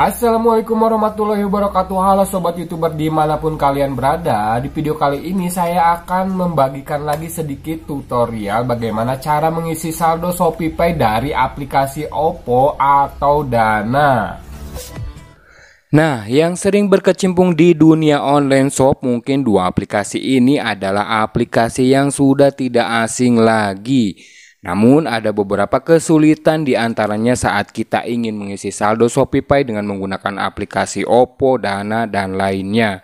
Assalamualaikum warahmatullahi wabarakatuh Halo Sobat Youtuber dimanapun kalian berada Di video kali ini saya akan membagikan lagi sedikit tutorial Bagaimana cara mengisi saldo ShopeePay dari aplikasi Oppo atau Dana Nah, yang sering berkecimpung di dunia online shop mungkin dua aplikasi ini adalah aplikasi yang sudah tidak asing lagi namun ada beberapa kesulitan diantaranya saat kita ingin mengisi saldo ShopeePay dengan menggunakan aplikasi Oppo, Dana, dan lainnya.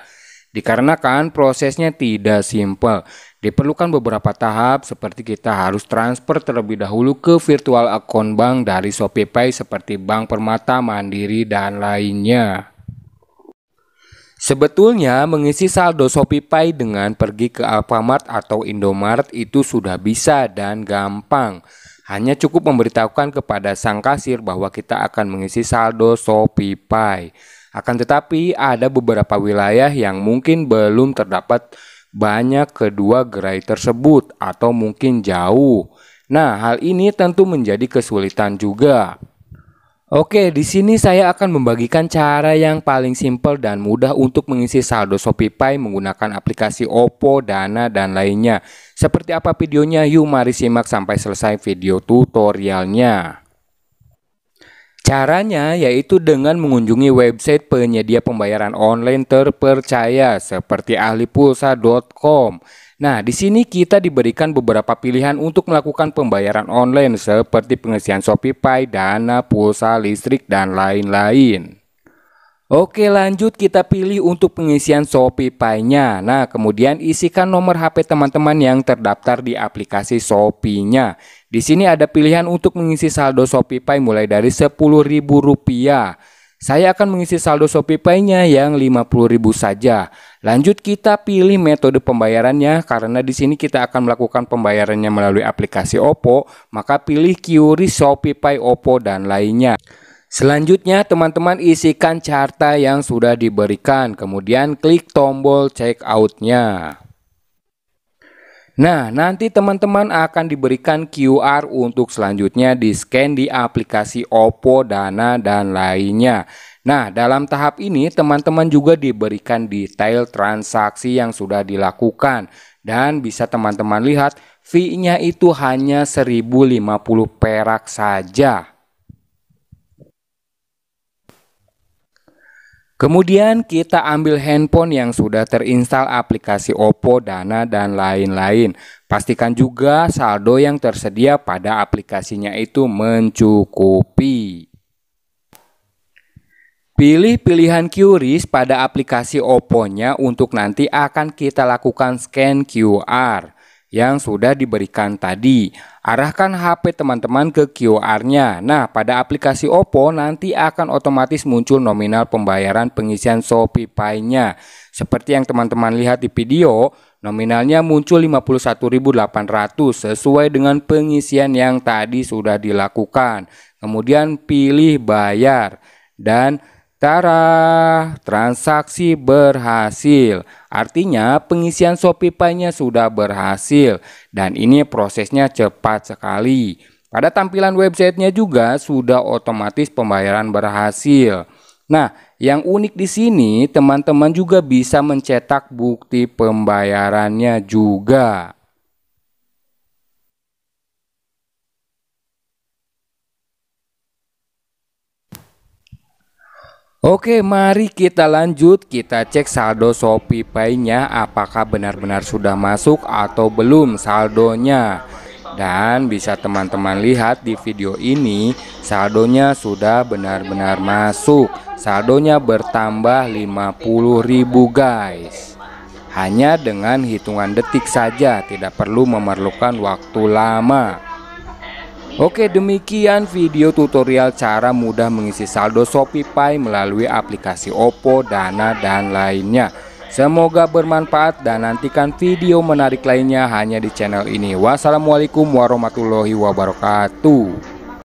Dikarenakan prosesnya tidak simpel, diperlukan beberapa tahap seperti kita harus transfer terlebih dahulu ke virtual account bank dari Shopee seperti Bank Permata, Mandiri, dan lainnya. Sebetulnya mengisi saldo ShopeePay dengan pergi ke Alfamart atau Indomaret itu sudah bisa dan gampang. Hanya cukup memberitahukan kepada sang kasir bahwa kita akan mengisi saldo ShopeePay. Akan tetapi ada beberapa wilayah yang mungkin belum terdapat banyak kedua gerai tersebut atau mungkin jauh. Nah, hal ini tentu menjadi kesulitan juga. Oke, di sini saya akan membagikan cara yang paling simpel dan mudah untuk mengisi saldo ShopeePay menggunakan aplikasi Oppo, Dana, dan lainnya. Seperti apa videonya? Yuk mari simak sampai selesai video tutorialnya. Caranya yaitu dengan mengunjungi website penyedia pembayaran online terpercaya seperti ahlipulsa.com. Nah, di sini kita diberikan beberapa pilihan untuk melakukan pembayaran online seperti pengisian shopeepay, Dana, pulsa listrik dan lain-lain. Oke lanjut kita pilih untuk pengisian Shopee Pay-nya Nah kemudian isikan nomor HP teman-teman yang terdaftar di aplikasi Shopee-nya Di sini ada pilihan untuk mengisi saldo Shopee Pay mulai dari Rp10.000 Saya akan mengisi saldo Shopee Pay-nya yang Rp50.000 saja Lanjut kita pilih metode pembayarannya karena di sini kita akan melakukan pembayarannya melalui aplikasi OPPO Maka pilih Qris Shopee Pay OPPO dan lainnya Selanjutnya, teman-teman isikan carta yang sudah diberikan, kemudian klik tombol check out-nya. Nah, nanti teman-teman akan diberikan QR untuk selanjutnya di-scan di aplikasi Oppo, Dana, dan lainnya. Nah, dalam tahap ini teman-teman juga diberikan detail transaksi yang sudah dilakukan. Dan bisa teman-teman lihat, fee-nya itu hanya 1050 perak saja. Kemudian kita ambil handphone yang sudah terinstal aplikasi Oppo, Dana, dan lain-lain. Pastikan juga saldo yang tersedia pada aplikasinya itu mencukupi. Pilih pilihan QRIS pada aplikasi Oppo-nya untuk nanti akan kita lakukan scan QR yang sudah diberikan tadi. Arahkan HP teman-teman ke QR-nya. Nah, pada aplikasi Oppo nanti akan otomatis muncul nominal pembayaran pengisian Shopee Pay-nya. Seperti yang teman-teman lihat di video, nominalnya muncul 51.800 sesuai dengan pengisian yang tadi sudah dilakukan. Kemudian pilih bayar dan Tara, transaksi berhasil. Artinya pengisian sopipanya sudah berhasil dan ini prosesnya cepat sekali. Pada tampilan websitenya juga sudah otomatis pembayaran berhasil. Nah, yang unik di sini teman-teman juga bisa mencetak bukti pembayarannya juga. Oke, mari kita lanjut. Kita cek saldo Shopee Pay-nya apakah benar-benar sudah masuk atau belum saldonya. Dan bisa teman-teman lihat di video ini, saldonya sudah benar-benar masuk. Saldonya bertambah 50.000, guys. Hanya dengan hitungan detik saja, tidak perlu memerlukan waktu lama. Oke demikian video tutorial cara mudah mengisi saldo ShopeePay melalui aplikasi Oppo, Dana dan lainnya. Semoga bermanfaat dan nantikan video menarik lainnya hanya di channel ini. Wassalamualaikum warahmatullahi wabarakatuh.